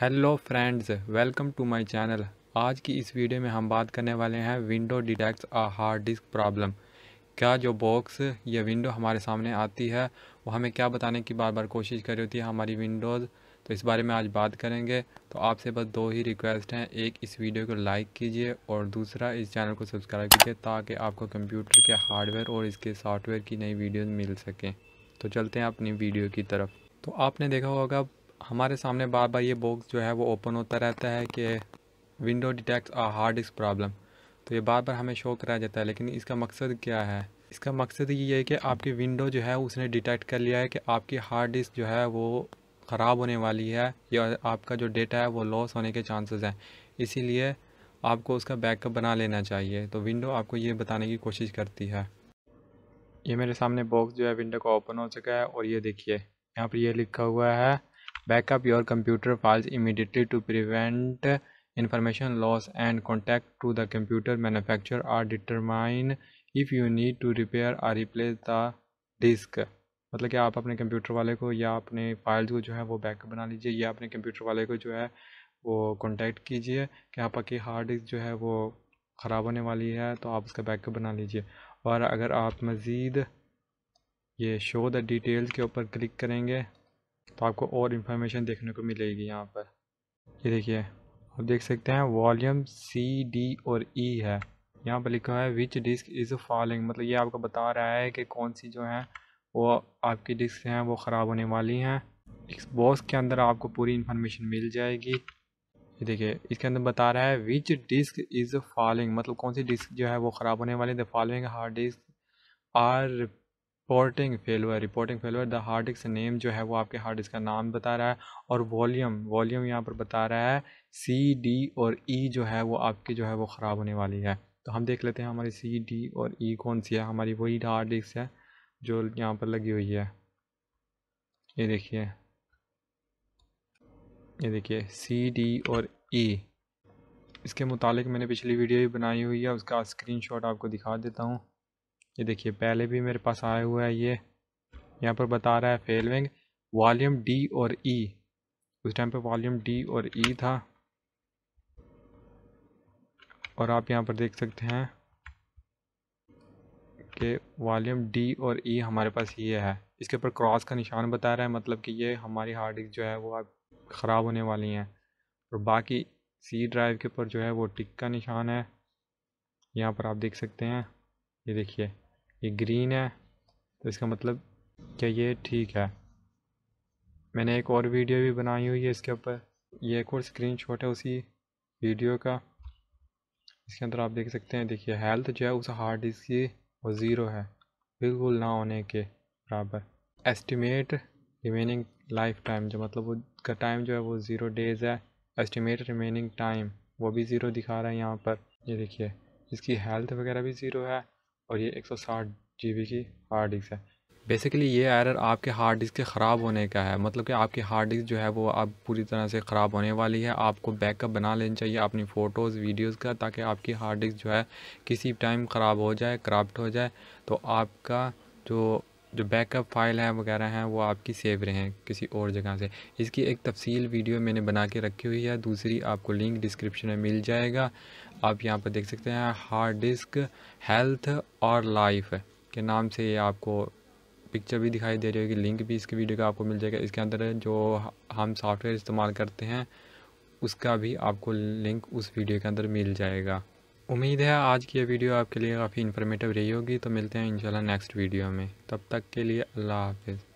Hello friends welcome to my channel आज की इस वीडियो में हम बात करने वाले हैं window detects a hard disk problem क्या जो बॉक्स या विंडो हमारे सामने आती है वो हमें क्या बताने की बार बार कोशिश कर रही होती है हमारी विंडोज़ तो इस बारे में आज बात करेंगे तो आपसे बस दो ही रिक्वेस्ट हैं एक इस वीडियो को लाइक कीजिए और दूसरा इस चैनल को सब्सक्राइब कीजिए ताकि आपको कंप्यूटर के हार्डवेयर और इसके सॉफ्टवेयर की नई वीडियोज़ मिल सकें तो चलते हैं अपनी वीडियो की तरफ तो आपने देखा होगा हमारे सामने बार बार ये बॉक्स जो है वो ओपन होता रहता है कि window detect a hard disk problem तो ये बार बार हमें शो कराया जाता है लेकिन इसका मकसद क्या है इसका मकसद ये है कि आपकी विंडो जो है उसने डिटेक्ट कर लिया है कि आपकी हार्ड डिस्क जो है वो ख़राब होने वाली है या आपका जो डेटा है वो लॉस होने के चांसेस हैं इसीलिए आपको उसका बैकअप बना लेना चाहिए तो विंडो आपको ये बताने की कोशिश करती है ये मेरे सामने बॉक्स जो है विंडो का ओपन हो चुका है और ये देखिए यहाँ पर यह लिखा हुआ है Backup your computer files immediately to prevent information loss and contact to the computer manufacturer or determine if you need to repair or replace the disk मतलब कि आप अपने कंप्यूटर वाले को या अपने फाइल्स को जो है वो बैकअप बना लीजिए या अपने कंप्यूटर वाले को जो है वो कांटेक्ट कीजिए कि आपकी हार्ड डिस्क जो है वो ख़राब होने वाली है तो आप उसका बैकअप बना लीजिए और अगर आप मज़ीद ये शो द डिटेल्स के ऊपर क्लिक करेंगे तो आपको और इन्फॉर्मेशन देखने को मिलेगी यहाँ पर ये देखिए आप देख सकते हैं वॉल्यूम सी डी और ई e है यहाँ पर लिखा है विच डिस्क इज़ फॉलिंग मतलब ये आपको बता रहा है कि कौन सी जो है वो आपकी डिस्क हैं वो ख़राब होने वाली हैं इस बॉक्स के अंदर आपको पूरी इन्फॉर्मेशन मिल जाएगी ये देखिए इसके अंदर बता रहा है विच डिस्क इज़ फॉलिंग मतलब कौन सी डिस्क जो है वो ख़राब होने वाली the following hard disk are reporting failure reporting failure the hard disk name जो है वो आपके हार्ड डिस्क का नाम बता रहा है और वॉल्यूम वॉल्यूम यहाँ पर बता रहा है सी डी और ई e जो है वो आपकी जो है वो ख़राब होने वाली है तो हम देख लेते हैं हमारी सी डी और ई e कौन सी है हमारी वही हार्ड डिस्क है जो यहाँ पर लगी हुई है ये देखिए ये देखिए सी डी और ई e. इसके मुतालिक मैंने पिछली वीडियो भी बनाई हुई है उसका स्क्रीनशॉट आपको दिखा देता हूँ ये देखिए पहले भी मेरे पास आया हुआ है ये यहाँ पर बता रहा है फेलविंग वॉल्यूम डी और ई उस टाइम पे वॉल्यूम डी और ई था और आप यहाँ पर देख सकते हैं कि वॉल्यूम डी और ई e हमारे पास ये है इसके ऊपर क्रॉस का निशान बता रहा है मतलब कि ये हमारी हार्ड डिस्क जो है वो अब ख़राब होने वाली हैं और बाकी सी ड्राइव के ऊपर जो है वो टिक का निशान है यहाँ पर आप देख सकते हैं ये देखिए ये ग्रीन है तो इसका मतलब क्या ये ठीक है मैंने एक और वीडियो भी बनाई हुई है इसके ऊपर ये एक और शॉट है उसी वीडियो का इसके अंदर आप देख सकते हैं देखिए हेल्थ जो है उस हार्ड डिस्क की वो ज़ीरो है बिल्कुल ना होने के बराबर एस्टिमेट रिमेनिंग लाइफ टाइम जो मतलब उसका टाइम जो है वो ज़ीरो डेज़ है एस्टिमेट रिमेनिंग टाइम वो भी ज़ीरो दिखा रहा है यहाँ पर ये देखिए इसकी हेल्थ वगैरह भी ज़ीरो है और ये 160 बी की हार्ड डिस्क है बेसिकली ये एरर आपके हार्ड डिस्क के ख़राब होने का है मतलब कि आपकी हार्ड डिस्क जो है वो अब पूरी तरह से ख़राब होने वाली है आपको बैकअप बना लेना चाहिए अपनी फ़ोटोज़ वीडियोज़ का ताकि आपकी हार्ड डिस्क जो है किसी टाइम ख़राब हो जाए करप्ट हो जाए तो आपका जो जो बैकअप फ़ाइल है वगैरह हैं वो आपकी सेव रहे हैं किसी और जगह से इसकी एक तफसील वीडियो मैंने बना के रखी हुई है दूसरी आपको लिंक डिस्क्रिप्शन में मिल जाएगा आप यहाँ पर देख सकते हैं हार्ड डिस्क हेल्थ और लाइफ के नाम से ये आपको पिक्चर भी दिखाई दे रही होगी लिंक भी इसकी वीडियो का आपको मिल जाएगा इसके अंदर जो हम सॉफ्टवेयर इस्तेमाल करते हैं उसका भी आपको लिंक उस वीडियो के अंदर मिल जाएगा उम्मीद है आज की ये वीडियो आपके लिए काफ़ी इन्फॉर्मेटिव रही होगी तो मिलते हैं इंशाल्लाह नेक्स्ट वीडियो में तब तक के लिए अल्लाह हाफिज़